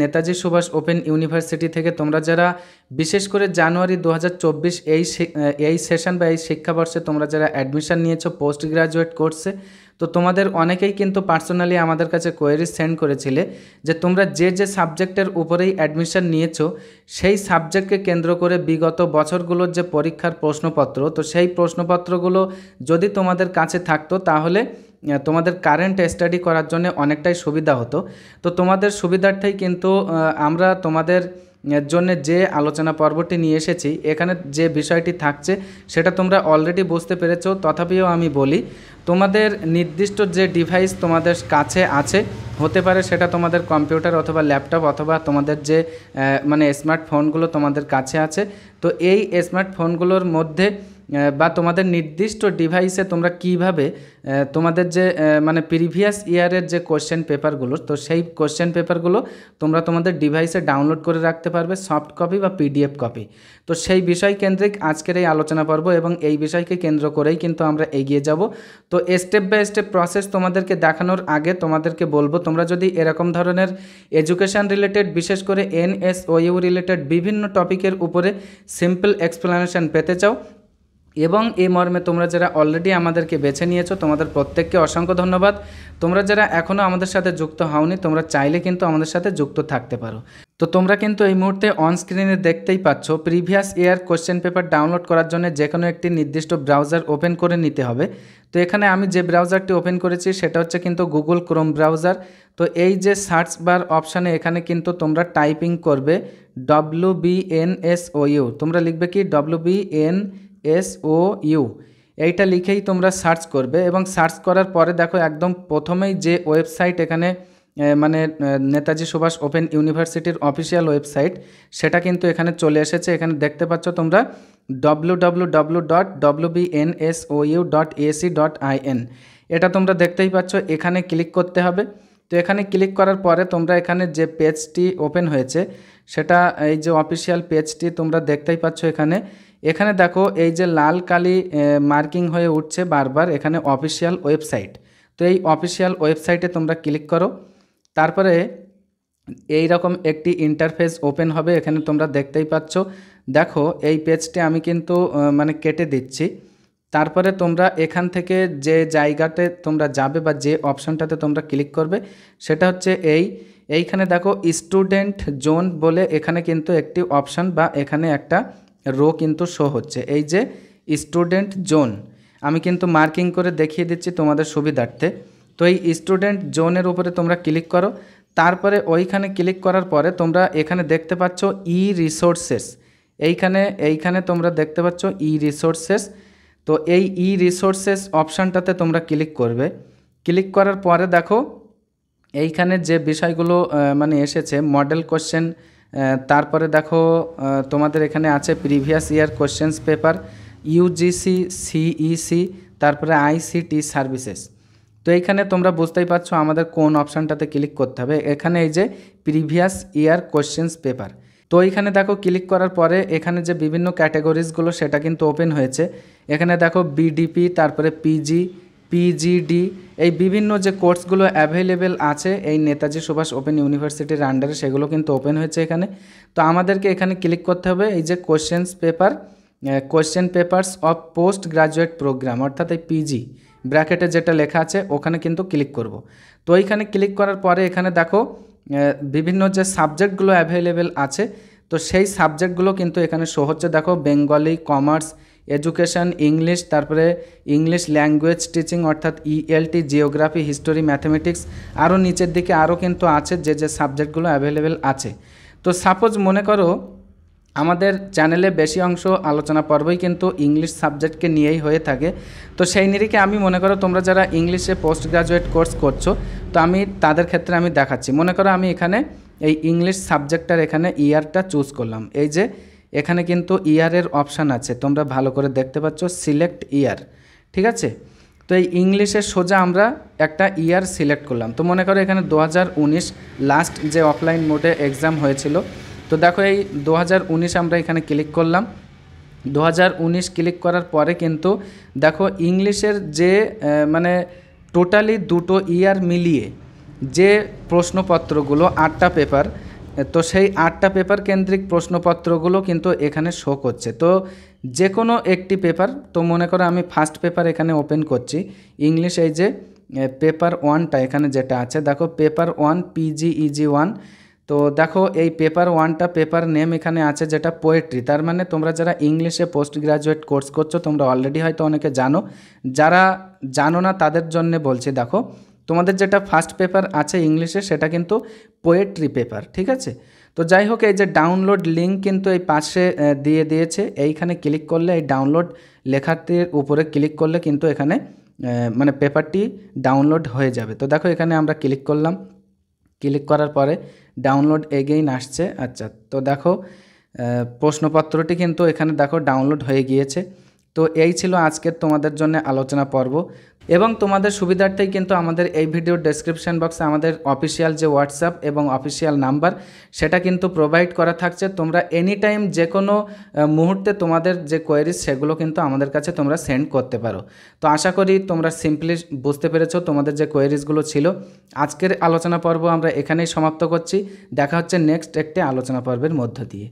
Netaji Subhas open university থেকে তোমরা যারা বিশেষ করে জানুয়ারি দু এই এই সেশন বা এই শিক্ষাবর্ষে তোমরা যারা অ্যাডমিশান নিয়েছো পোস্ট গ্রাজুয়েট কোর্সে তো তোমাদের অনেকেই কিন্তু পার্সোনালি আমাদের কাছে কোয়েরি সেন্ড করেছিলে যে তোমরা যে যে সাবজেক্টের উপরেই অ্যাডমিশন নিয়েছো সেই সাবজেক্টকে কেন্দ্র করে বিগত বছরগুলোর যে পরীক্ষার প্রশ্নপত্র তো সেই প্রশ্নপত্রগুলো যদি তোমাদের কাছে থাকতো তাহলে তোমাদের কারেন্ট স্টাডি করার জন্য অনেকটাই সুবিধা হতো তো তোমাদের সুবিধার্থেই কিন্তু আমরা তোমাদের এর জন্য যে আলোচনা পর্বটি নিয়ে এসেছি এখানে যে বিষয়টি থাকছে সেটা তোমরা অলরেডি বুঝতে পেরেছ তথাপিও আমি বলি তোমাদের নির্দিষ্ট যে ডিভাইস তোমাদের কাছে আছে হতে পারে সেটা তোমাদের কম্পিউটার অথবা ল্যাপটপ অথবা তোমাদের যে মানে স্মার্টফোনগুলো তোমাদের কাছে আছে তো এই স্মার্টফোনগুলোর মধ্যে বা তোমাদের নির্দিষ্ট ডিভাইসে তোমরা কিভাবে তোমাদের যে মানে প্রিভিয়াস ইয়ারের যে কোশ্চেন পেপারগুলো তো সেই কোশ্চেন পেপারগুলো তোমরা তোমাদের ডিভাইসে ডাউনলোড করে রাখতে পারবে সফট কপি বা পিডিএফ কপি তো সেই বিষয় কেন্দ্রিক আজকের এই আলোচনা পর্ব এবং এই বিষয়কে কেন্দ্র করেই কিন্তু আমরা এগিয়ে যাব তো স্টেপ বাই স্টেপ প্রসেস তোমাদেরকে দেখানোর আগে তোমাদেরকে বলবো তোমরা যদি এরকম ধরনের এডুকেশান রিলেটেড বিশেষ করে এনএসওইউ রিলেটেড বিভিন্ন টপিকের উপরে সিম্পল এক্সপ্লেনেশন পেতে চাও এবং এই মর্মে তোমরা যারা অলরেডি আমাদেরকে বেছে নিয়েছো তোমাদের প্রত্যেককে অসংখ্য ধন্যবাদ তোমরা যারা এখনও আমাদের সাথে যুক্ত হওনি তোমরা চাইলে কিন্তু আমাদের সাথে যুক্ত থাকতে পারো তো তোমরা কিন্তু এই মুহূর্তে অন স্ক্রিনে দেখতেই পাচ্ছ previous year question paper download করার জন্য যে কোনো একটি নির্দিষ্ট ব্রাউজার ওপেন করে নিতে হবে তো এখানে আমি যে ব্রাউজারটি ওপেন করেছি সেটা হচ্ছে কিন্তু গুগল ক্রোম ব্রাউজার তো এই যে সার্চ বার অপশানে এখানে কিন্তু তোমরা টাইপিং করবে W B N S O U তোমরা লিখবে কি W B N S O U এইটা লিখেই তোমরা সার্চ করবে এবং সার্চ করার পরে দেখো একদম প্রথমেই যে ওয়েবসাইট এখানে মানে নেতাজি সুভাষ ওপেন ইউনিভার্সিটির অফিসিয়াল ওয়েবসাইট সেটা কিন্তু এখানে চলে এসেছে এখানে দেখতে পাচ্ছ তোমরা W W W dot W dot AC dot IN এটা তোমরা দেখতেই পাচ্ছ এখানে ক্লিক করতে হবে তো এখানে ক্লিক করার পরে তোমরা এখানে যে পেজটি ওপেন হয়েছে সেটা এই যে অফিসিয়াল পেজটি তোমরা দেখতেই পাচ্ছ এখানে এখানে দেখো এই যে লাল কালি মার্কিং হয়ে উঠছে বারবার এখানে অফিসিয়াল ওয়েবসাইট তো এই অফিসিয়াল ওয়েবসাইটে তোমরা ক্লিক করো তারপরে এই রকম একটি ইন্টারফেস ওপেন হবে এখানে তোমরা দেখতেই পাচ্ছ দেখো এই পেজটি আমি কিন্তু মানে কেটে দিচ্ছি তারপরে তোমরা এখান থেকে যে জায়গাতে তোমরা যাবে বা যে অপশনটাতে তোমরা ক্লিক করবে সেটা হচ্ছে এই এইখানে দেখো স্টুডেন্ট জোন বলে এখানে কিন্তু একটি অপশন বা এখানে একটা রো কিন্তু শো হচ্ছে এই যে স্টুডেন্ট জোন আমি কিন্তু মার্কিং করে দেখিয়ে দিচ্ছি তোমাদের সুবিধার্থে তো এই স্টুডেন্ট জোনের উপরে তোমরা ক্লিক করো তারপরে ওইখানে ক্লিক করার পরে তোমরা এখানে দেখতে পাচ্ছ ই রিসোর্সেস এইখানে এইখানে তোমরা দেখতে পাচ্ছ ই রিসোর্সেস তো এই ই রিসোর্সেস অপশানটাতে তোমরা ক্লিক করবে ক্লিক করার পরে দেখো এইখানে যে বিষয়গুলো মানে এসেছে মডেল কোশ্চেন তারপরে দেখো তোমাদের এখানে আছে previous year questions paper UGC CEC তারপরে আইসিটি সার্ভিসেস তো এইখানে তোমরা বুঝতেই পারছো আমাদের কোন অপশানটাতে ক্লিক করতে হবে এখানে এই যে প্রিভিয়াস ইয়ার কোশ্চেন্স পেপার তো এইখানে দেখো ক্লিক করার পরে এখানে যে বিভিন্ন ক্যাটাগরিজগুলো সেটা কিন্তু ওপেন হয়েছে এখানে দেখো বিডিপি তারপরে পিজি পিজিডি এই বিভিন্ন যে কোর্সগুলো অ্যাভেলেবেল আছে এই নেতাজি সুভাষ ওপেন ইউনিভার্সিটির আন্ডারে সেগুলো কিন্তু ওপেন হয়েছে এখানে তো আমাদেরকে এখানে ক্লিক করতে হবে এই যে questions paper question papers of post graduate programme অর্থাৎ এই পিজি ব্র্যাকেটে যেটা লেখা আছে ওখানে কিন্তু ক্লিক করব তো এইখানে ক্লিক করার পরে এখানে দেখো বিভিন্ন যে সাবজেক্টগুলো অ্যাভেলেবেল আছে তো সেই সাবজেক্টগুলো কিন্তু এখানে সহজে দেখো বেঙ্গলি কমার্স এডুকেশন ইংলিশ তারপরে ইংলিশ ল্যাঙ্গুয়েজ টিচিং অর্থাৎ ELT e geography history mathematics আরও নিচের দিকে আরও কিন্তু আছে যে যে সাবজেক্টগুলো অ্যাভেলেবেল আছে তো সাপোজ মনে করো আমাদের চ্যানেলে বেশি অংশ আলোচনা পর্বই কিন্তু ইংলিশ সাবজেক্টকে নিয়েই হয়ে থাকে তো সেই নিরিখে আমি মনে করো তোমরা যারা ইংলিশে পোস্ট গ্রাজুয়েট কোর্স করছো তো আমি তাদের ক্ষেত্রে আমি দেখাচ্ছি মনে করো আমি এখানে এই ইংলিশ সাবজেক্টটার এখানে ইয়ারটা চুজ করলাম এই যে এখানে কিন্তু ইয়ারের অপশান আছে তোমরা ভালো করে দেখতে পাচ্ছ সিলেক্ট ইয়ার ঠিক আছে তো এই ইংলিশের সোজা আমরা একটা ইয়ার সিলেক্ট করলাম তো মনে করো এখানে দু লাস্ট যে অফলাইন মোডে এক্সাম হয়েছিল তো দেখো এই দু আমরা এখানে ক্লিক করলাম দু ক্লিক করার পরে কিন্তু দেখো ইংলিশের যে মানে টোটালি দুটো ইয়ার মিলিয়ে যে প্রশ্নপত্রগুলো আটটা পেপার তো সেই আটটা পেপার কেন্দ্রিক প্রশ্নপত্রগুলো কিন্তু এখানে শো করছে তো যে কোনো একটি পেপার তো মনে করো আমি ফার্স্ট পেপার এখানে ওপেন করছি ইংলিশ এই যে পেপার ওয়ানটা এখানে যেটা আছে দেখো paper one PG EG one তো দেখো এই পেপার ওয়ানটা পেপার নেম এখানে আছে যেটা পোয়েট্রি তার মানে তোমরা যারা ইংলিশে পোস্ট গ্রাজুয়েট কোর্স করছো তোমরা অলরেডি হয়তো অনেকে জানো যারা জানো না তাদের জন্য বলছি দেখো তোমাদের যেটা ফার্স্ট পেপার আছে ইংলিশে সেটা কিন্তু পোয়েট্রি পেপার ঠিক আছে তো যাই হোক এই যে ডাউনলোড লিঙ্ক কিন্তু এই পাশে দিয়ে দিয়েছে এইখানে ক্লিক করলে এই ডাউনলোড লেখাটির উপরে ক্লিক করলে কিন্তু এখানে মানে পেপারটি ডাউনলোড হয়ে যাবে তো দেখো এখানে আমরা ক্লিক করলাম ক্লিক করার পরে ডাউনলোড এগেইন আসছে আচ্ছা তো দেখো প্রশ্নপত্রটি কিন্তু এখানে দেখো ডাউনলোড হয়ে গিয়েছে তো এই ছিল আজকের তোমাদের জন্য আলোচনা পর্ব এবং তোমাদের সুবিধার্থেই কিন্তু আমাদের এই ভিডিওর ডেসক্রিপশন বক্সে আমাদের অফিসিয়াল যে হোয়াটসঅ্যাপ এবং অফিসিয়াল নাম্বার সেটা কিন্তু প্রোভাইড করা থাকছে তোমরা এনি টাইম যে কোনো মুহূর্তে তোমাদের যে কোয়েরিজ সেগুলো কিন্তু আমাদের কাছে তোমরা সেন্ড করতে পারো তো আশা করি তোমরা সিম্পলি বুঝতে পেরেছো তোমাদের যে কোয়েরিজগুলো ছিল আজকের আলোচনা পর্ব আমরা এখানেই সমাপ্ত করছি দেখা হচ্ছে নেক্সট একটি আলোচনা পর্বের মধ্য দিয়ে